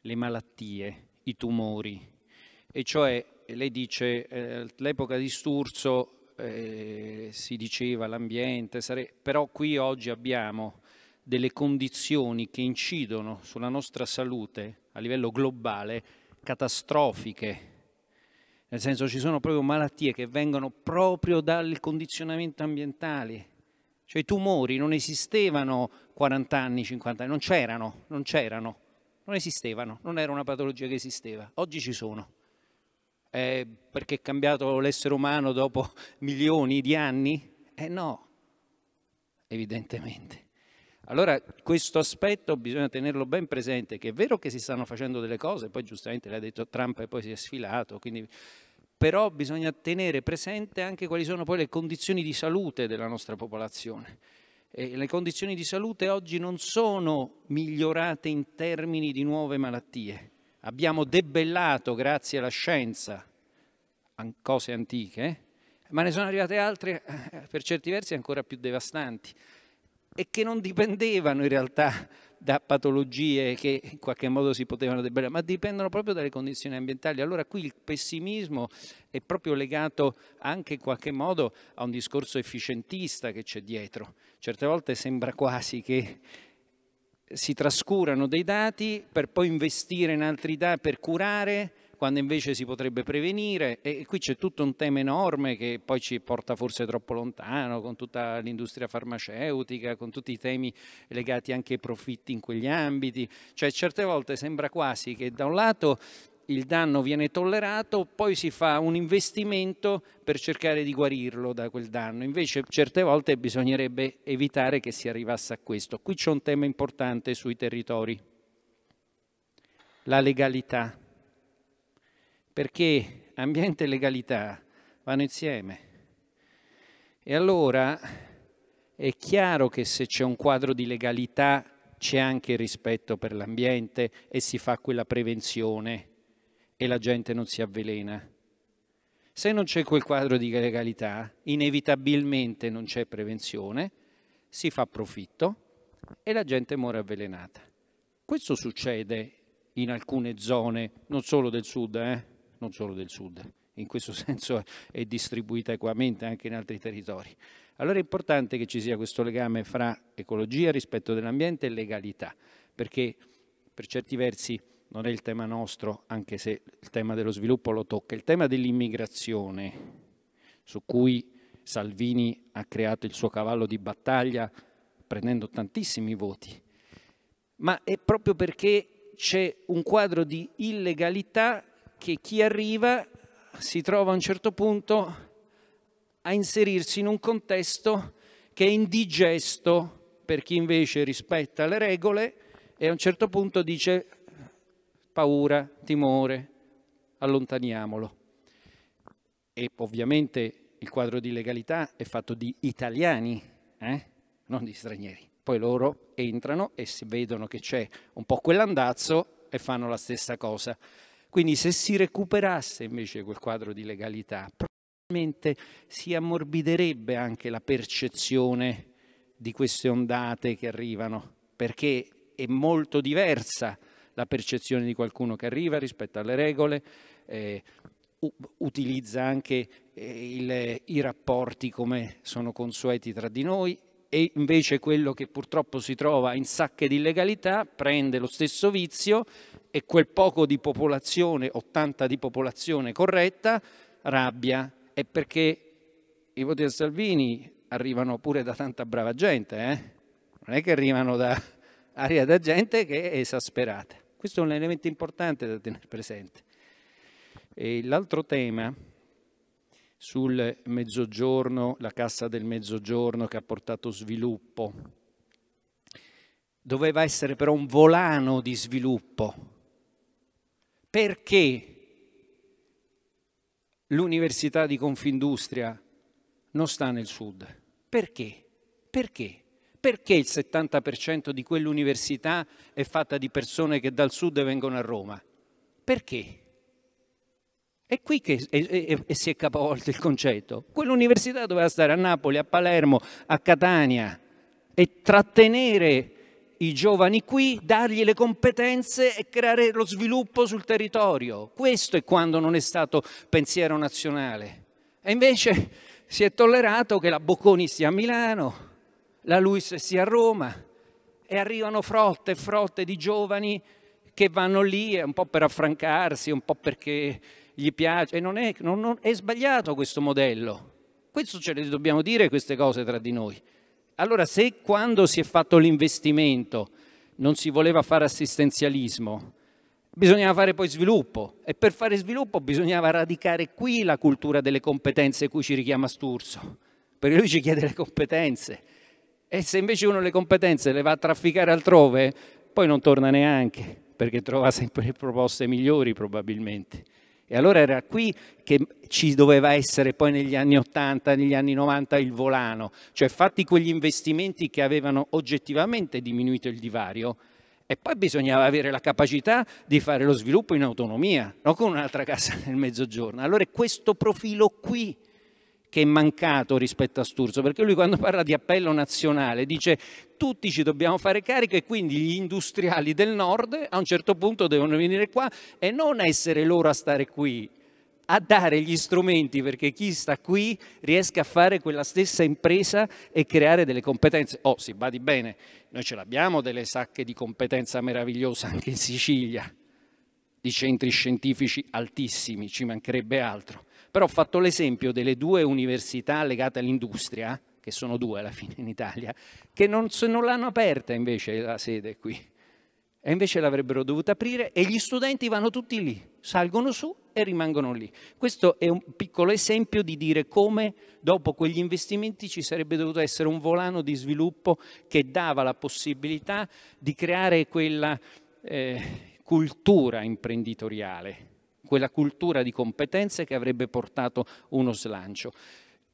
Speaker 1: le malattie, i tumori. E cioè, lei dice, eh, all'epoca di Sturzo eh, si diceva l'ambiente, sare... però qui oggi abbiamo delle condizioni che incidono sulla nostra salute a livello globale catastrofiche. Nel senso ci sono proprio malattie che vengono proprio dal condizionamento ambientale. Cioè i tumori non esistevano 40 anni, 50 anni, non c'erano, non c'erano non esistevano, non era una patologia che esisteva, oggi ci sono. Eh, perché è cambiato l'essere umano dopo <laughs> milioni di anni? Eh no, evidentemente. Allora questo aspetto bisogna tenerlo ben presente, che è vero che si stanno facendo delle cose, poi giustamente l'ha detto Trump e poi si è sfilato, quindi... però bisogna tenere presente anche quali sono poi le condizioni di salute della nostra popolazione eh, le condizioni di salute oggi non sono migliorate in termini di nuove malattie. Abbiamo debellato, grazie alla scienza, cose antiche, ma ne sono arrivate altre eh, per certi versi ancora più devastanti e che non dipendevano in realtà da patologie che in qualche modo si potevano debellare, ma dipendono proprio dalle condizioni ambientali. Allora qui il pessimismo è proprio legato anche in qualche modo a un discorso efficientista che c'è dietro. Certe volte sembra quasi che si trascurano dei dati per poi investire in altri dati per curare quando invece si potrebbe prevenire e qui c'è tutto un tema enorme che poi ci porta forse troppo lontano con tutta l'industria farmaceutica, con tutti i temi legati anche ai profitti in quegli ambiti, cioè certe volte sembra quasi che da un lato il danno viene tollerato, poi si fa un investimento per cercare di guarirlo da quel danno. Invece certe volte bisognerebbe evitare che si arrivasse a questo. Qui c'è un tema importante sui territori, la legalità perché ambiente e legalità vanno insieme. E allora è chiaro che se c'è un quadro di legalità c'è anche rispetto per l'ambiente e si fa quella prevenzione e la gente non si avvelena. Se non c'è quel quadro di legalità, inevitabilmente non c'è prevenzione, si fa profitto e la gente muore avvelenata. Questo succede in alcune zone, non solo del sud, eh? non solo del sud, in questo <laughs> senso è distribuita equamente anche in altri territori. Allora è importante che ci sia questo legame fra ecologia, rispetto dell'ambiente e legalità, perché per certi versi non è il tema nostro, anche se il tema dello sviluppo lo tocca, il tema dell'immigrazione, su cui Salvini ha creato il suo cavallo di battaglia prendendo tantissimi voti, ma è proprio perché c'è un quadro di illegalità che chi arriva si trova a un certo punto a inserirsi in un contesto che è indigesto per chi invece rispetta le regole e a un certo punto dice paura, timore, allontaniamolo. E ovviamente il quadro di legalità è fatto di italiani, eh? non di stranieri. Poi loro entrano e si vedono che c'è un po' quell'andazzo e fanno la stessa cosa. Quindi se si recuperasse invece quel quadro di legalità, probabilmente si ammorbiderebbe anche la percezione di queste ondate che arrivano, perché è molto diversa la percezione di qualcuno che arriva rispetto alle regole, eh, utilizza anche eh, il, i rapporti come sono consueti tra di noi e invece quello che purtroppo si trova in sacche di illegalità prende lo stesso vizio, e quel poco di popolazione, 80 di popolazione corretta, rabbia, è perché i voti a Salvini arrivano pure da tanta brava gente, eh? non è che arrivano da <laughs> aria da gente che è esasperata. Questo è un elemento importante da tenere presente. l'altro tema sul mezzogiorno, la cassa del mezzogiorno che ha portato sviluppo, doveva essere però un volano di sviluppo, perché l'università di Confindustria non sta nel sud? Perché? Perché? Perché il 70% di quell'università è fatta di persone che dal sud vengono a Roma? Perché? È qui che è, è, è, si è capovolto il concetto. Quell'università doveva stare a Napoli, a Palermo, a Catania e trattenere i giovani qui, dargli le competenze e creare lo sviluppo sul territorio. Questo è quando non è stato pensiero nazionale. E invece si è tollerato che la Bocconi sia a Milano, la Luis sia a Roma e arrivano frotte e frotte di giovani che vanno lì un po' per affrancarsi, un po' perché gli piace. E non è, non, non, è sbagliato questo modello. Questo ce le dobbiamo dire queste cose tra di noi. Allora se quando si è fatto l'investimento non si voleva fare assistenzialismo, bisognava fare poi sviluppo e per fare sviluppo bisognava radicare qui la cultura delle competenze cui ci richiama Sturzo, perché lui ci chiede le competenze e se invece uno le competenze le va a trafficare altrove, poi non torna neanche, perché trova sempre le proposte migliori probabilmente. E allora era qui che ci doveva essere poi negli anni 80, negli anni 90 il volano, cioè fatti quegli investimenti che avevano oggettivamente diminuito il divario, e poi bisognava avere la capacità di fare lo sviluppo in autonomia, non con un'altra cassa <laughs> nel mezzogiorno. Allora è questo profilo qui che è mancato rispetto a Sturzo, perché lui quando parla di appello nazionale dice tutti ci dobbiamo fare carico e quindi gli industriali del nord a un certo punto devono venire qua e non essere loro a stare qui, a dare gli strumenti perché chi sta qui riesca a fare quella stessa impresa e creare delle competenze. Oh, si badi bene, noi ce l'abbiamo delle sacche di competenza meravigliosa anche in Sicilia, di centri scientifici altissimi, ci mancherebbe altro. Però ho fatto l'esempio delle due università legate all'industria, che sono due alla fine in Italia, che non, non l'hanno aperta invece la sede qui. E invece l'avrebbero dovuta aprire e gli studenti vanno tutti lì, salgono su e rimangono lì. Questo è un piccolo esempio di dire come dopo quegli investimenti ci sarebbe dovuto essere un volano di sviluppo che dava la possibilità di creare quella eh, cultura imprenditoriale, quella cultura di competenze che avrebbe portato uno slancio.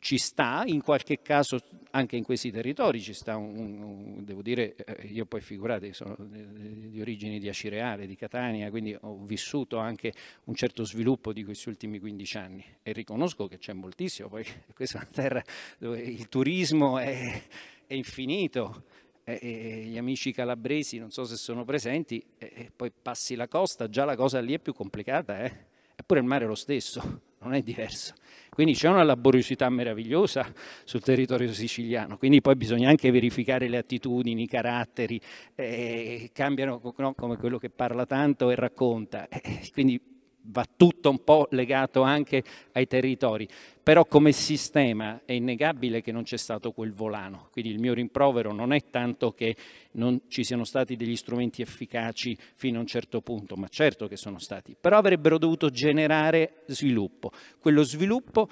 Speaker 1: Ci sta, in qualche caso anche in questi territori ci sta, un, un, devo dire, eh, io poi figurate, sono eh, eh, di origini di Acireale, di Catania, quindi ho vissuto anche un certo sviluppo di questi ultimi 15 anni e riconosco che c'è moltissimo, poi <laughs> questa è una terra dove il turismo è, è infinito, eh, eh, gli amici calabresi non so se sono presenti, eh, poi passi la costa, già la cosa lì è più complicata, eh. eppure il mare è lo stesso, <laughs> non è diverso. Quindi c'è una laboriosità meravigliosa sul territorio siciliano, quindi poi bisogna anche verificare le attitudini, i caratteri, eh, cambiano no, come quello che parla tanto e racconta. Eh, quindi va tutto un po' legato anche ai territori, però come sistema è innegabile che non c'è stato quel volano, quindi il mio rimprovero non è tanto che non ci siano stati degli strumenti efficaci fino a un certo punto, ma certo che sono stati, però avrebbero dovuto generare sviluppo, quello sviluppo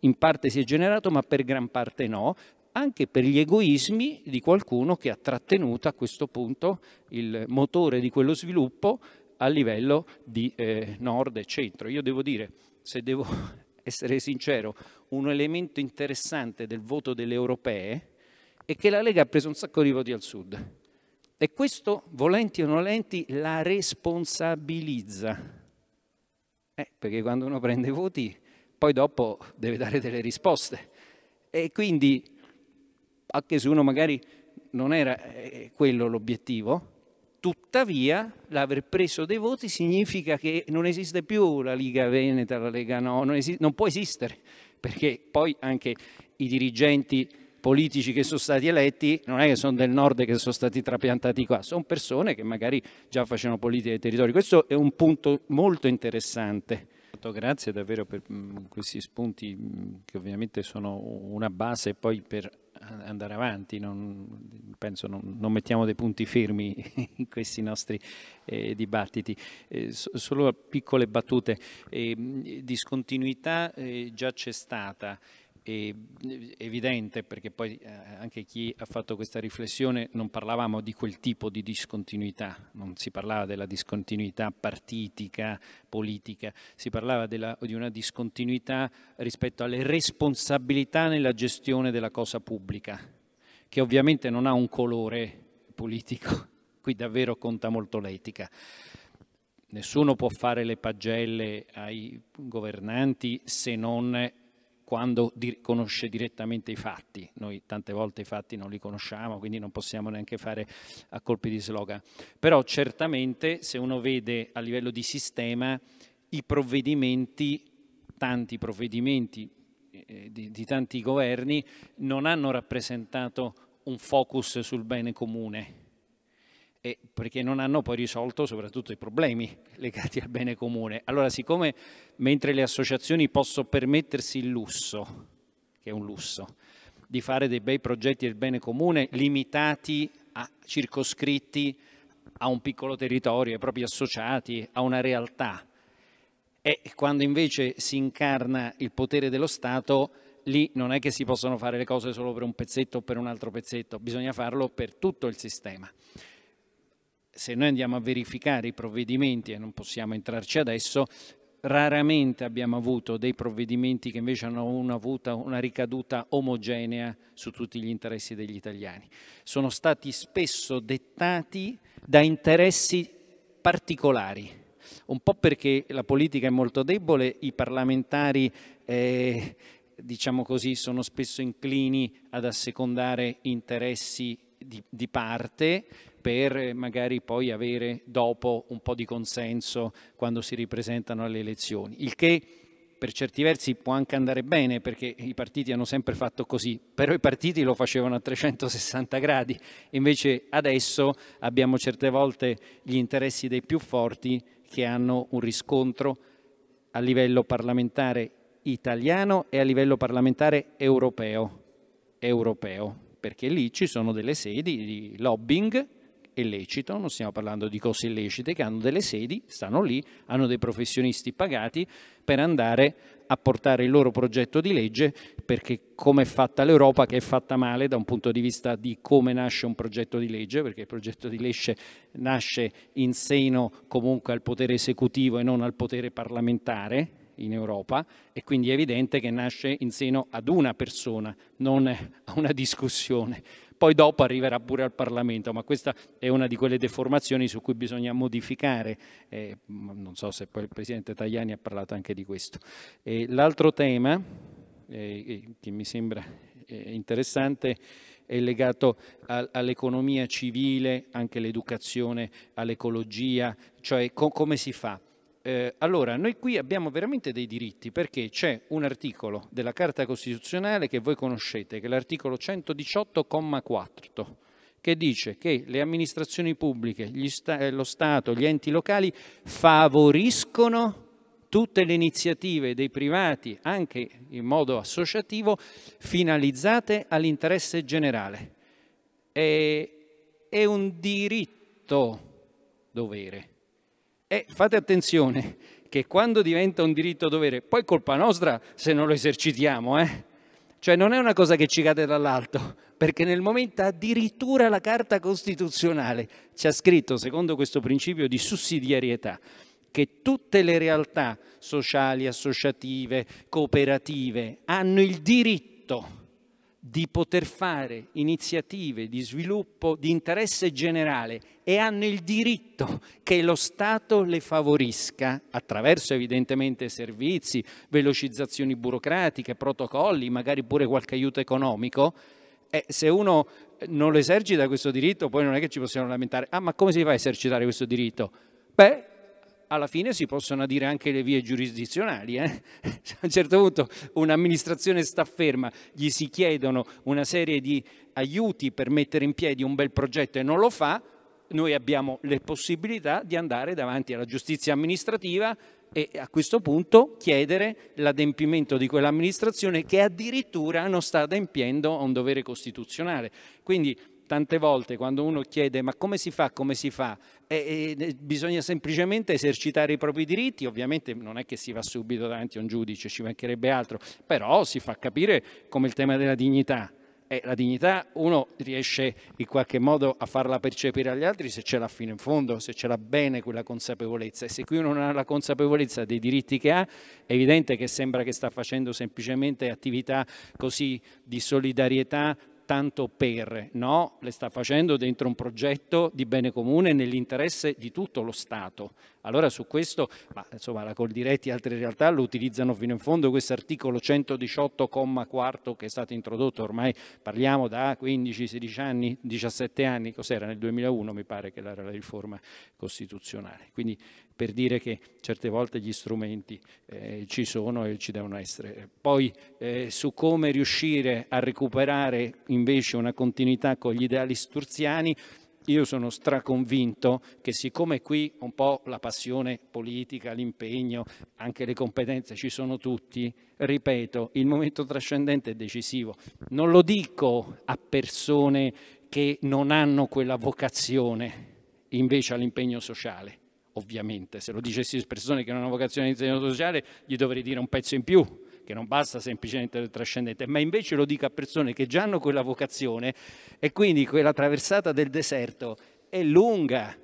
Speaker 1: in parte si è generato ma per gran parte no, anche per gli egoismi di qualcuno che ha trattenuto a questo punto il motore di quello sviluppo a livello di eh, nord e centro. Io devo dire, se devo <laughs> essere sincero, un elemento interessante del voto delle europee è che la Lega ha preso un sacco di voti al sud. E questo, volenti o nolenti, la responsabilizza. Eh, perché quando uno prende voti, poi dopo deve dare delle risposte. E quindi, anche se uno magari non era eh, quello l'obiettivo, Tuttavia, l'aver preso dei voti significa che non esiste più la Liga Veneta, la Lega No, non, esiste, non può esistere, perché poi anche i dirigenti politici che sono stati eletti non è che sono del nord che sono stati trapiantati qua, sono persone che magari già facevano politica dei territori. Questo è un punto molto interessante. Grazie davvero per mm, questi spunti mm, che ovviamente sono una base poi per andare avanti, non, penso non, non, mettiamo dei punti fermi <laughs> in questi nostri eh, dibattiti. Eh, so, solo piccole battute, ehm, eh, discontinuità già c'è stata. Mm, evidente, perché poi eh, anche chi ha fatto questa riflessione non parlavamo di quel tipo di discontinuità, non si parlava della discontinuità partitica, politica, si parlava della, di una discontinuità rispetto alle responsabilità nella gestione della cosa pubblica, che ovviamente non ha un colore politico, <laughs> qui davvero conta molto l'etica. Nessuno può fare le pagelle ai governanti se non quando di conosce direttamente i fatti. Noi tante volte i fatti non li conosciamo, quindi non possiamo neanche fare a colpi di slogan. Però certamente se uno vede a livello di sistema i provvedimenti, tanti provvedimenti eh, di, di tanti governi, non hanno rappresentato un focus sul bene comune, e perché non hanno poi risolto soprattutto i problemi <laughs> legati al bene comune. Allora, siccome mentre le associazioni possono permettersi il lusso, che è un lusso, di fare dei bei progetti del bene comune limitati a circoscritti a un piccolo territorio, ai propri associati, a una realtà, e quando invece si incarna il potere dello Stato, lì non è che si possono fare le cose solo per un pezzetto o per un altro pezzetto, bisogna farlo per tutto il sistema se noi andiamo a verificare i provvedimenti, e non possiamo entrarci adesso, raramente abbiamo avuto dei provvedimenti che invece hanno avuto una ricaduta omogenea su tutti gli interessi degli italiani. Sono stati spesso dettati da interessi particolari, un po' perché la politica è molto debole, i parlamentari... Eh, diciamo così, sono spesso inclini ad assecondare interessi di, di parte, per eh, magari poi avere dopo un po' di consenso quando si ripresentano alle elezioni. Il che per certi versi può anche andare bene perché i partiti hanno sempre fatto così, però i partiti lo facevano a 360 gradi, invece adesso abbiamo certe volte gli interessi dei più forti che hanno un riscontro a livello parlamentare italiano e a livello parlamentare europeo, europeo perché lì ci sono delle sedi di lobbying illecito, non stiamo parlando di cose illecite, che hanno delle sedi, stanno lì, hanno dei professionisti pagati per andare a portare il loro progetto di legge, perché come è fatta l'Europa, che è fatta male da un punto di vista di come nasce un progetto di legge, perché il progetto di legge nasce in seno comunque al potere esecutivo e non al potere parlamentare, in Europa e quindi è evidente che nasce in seno ad una persona, non a una discussione poi dopo arriverà pure al Parlamento, ma questa è una di quelle deformazioni su cui bisogna modificare, eh, non so se poi il Presidente Tajani ha parlato anche di questo. Eh, l'altro tema eh, eh, che mi sembra eh, interessante è legato a, all'economia civile, anche l'educazione all'ecologia, cioè co- come si fa eh, allora noi qui abbiamo veramente dei diritti perché c'è un articolo della Carta Costituzionale che voi conoscete, che è l'articolo 118,4 che dice che le amministrazioni pubbliche, sta eh, lo Stato, gli enti locali favoriscono tutte le iniziative dei privati, anche in modo associativo, finalizzate all'interesse generale. È, è un diritto dovere e fate attenzione che quando diventa un diritto dovere, poi colpa nostra se non lo esercitiamo, eh? Cioè non è una cosa che ci cade dall'alto, perché nel momento addirittura la Carta Costituzionale ci ha scritto, secondo questo principio di sussidiarietà, che tutte le realtà sociali, associative, cooperative hanno il diritto di poter fare iniziative di sviluppo di interesse generale e hanno il diritto che lo Stato le favorisca attraverso evidentemente servizi, velocizzazioni burocratiche, protocolli, magari pure qualche aiuto economico. Eh, se uno eh, non lo esercita questo diritto, poi non è che ci possiamo lamentare, ah ma come si fa a esercitare questo diritto? Beh, alla fine si possono dire anche le vie giurisdizionali. Eh? <laughs> A un certo punto un'amministrazione sta ferma, gli si chiedono una serie di aiuti per mettere in piedi un bel progetto e non lo fa, noi abbiamo le possibilità di andare davanti alla giustizia amministrativa e a questo punto chiedere l'adempimento di quell'amministrazione che addirittura non sta adempiendo a un dovere costituzionale. Quindi tante volte quando uno chiede ma come si fa, come si fa, e, e, bisogna semplicemente esercitare i propri diritti, ovviamente non è che si va subito davanti a un giudice, ci mancherebbe altro, però si fa capire come il tema della dignità. E la dignità uno riesce in qualche modo a farla percepire agli altri se ce l'ha fino in fondo, se ce l'ha bene quella consapevolezza. E se qui uno non ha la consapevolezza dei diritti che ha, è evidente che sembra che sta facendo semplicemente attività così di solidarietà tanto per, no, le sta facendo dentro un progetto di bene comune nell'interesse di tutto lo Stato. Allora su questo, ma insomma la Coldiretti e altre realtà lo utilizzano fino in fondo, questo articolo 118,4 che è stato introdotto ormai, parliamo da 15, 16 anni, 17 anni, cos'era nel 2001 mi pare che era la riforma costituzionale. Quindi per dire che certe volte gli strumenti eh, ci sono e ci devono essere. Poi eh, su come riuscire a recuperare invece una continuità con gli ideali sturziani, io sono straconvinto che siccome qui un po' la passione politica, l'impegno, anche le competenze ci sono tutti, ripeto, il momento trascendente è decisivo. Non lo dico a persone che non hanno quella vocazione invece all'impegno sociale ovviamente. Se lo dicessi a persone che hanno una vocazione di insegnamento sociale, gli dovrei dire un pezzo in più, che non basta semplicemente del trascendente, ma invece lo dico a persone che già hanno quella vocazione e quindi quella traversata del deserto è lunga,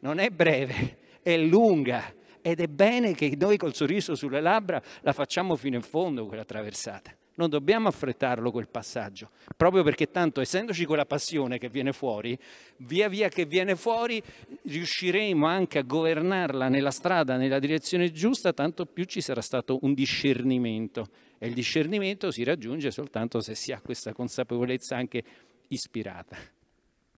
Speaker 1: non è breve, è lunga ed è bene che noi col sorriso sulle labbra la facciamo fino in fondo quella traversata. Non dobbiamo affrettarlo quel passaggio, proprio perché tanto essendoci quella passione che viene fuori, via via che viene fuori riusciremo anche a governarla nella strada, nella direzione giusta, tanto più ci sarà stato un discernimento. E il discernimento si raggiunge soltanto se si ha questa consapevolezza anche ispirata.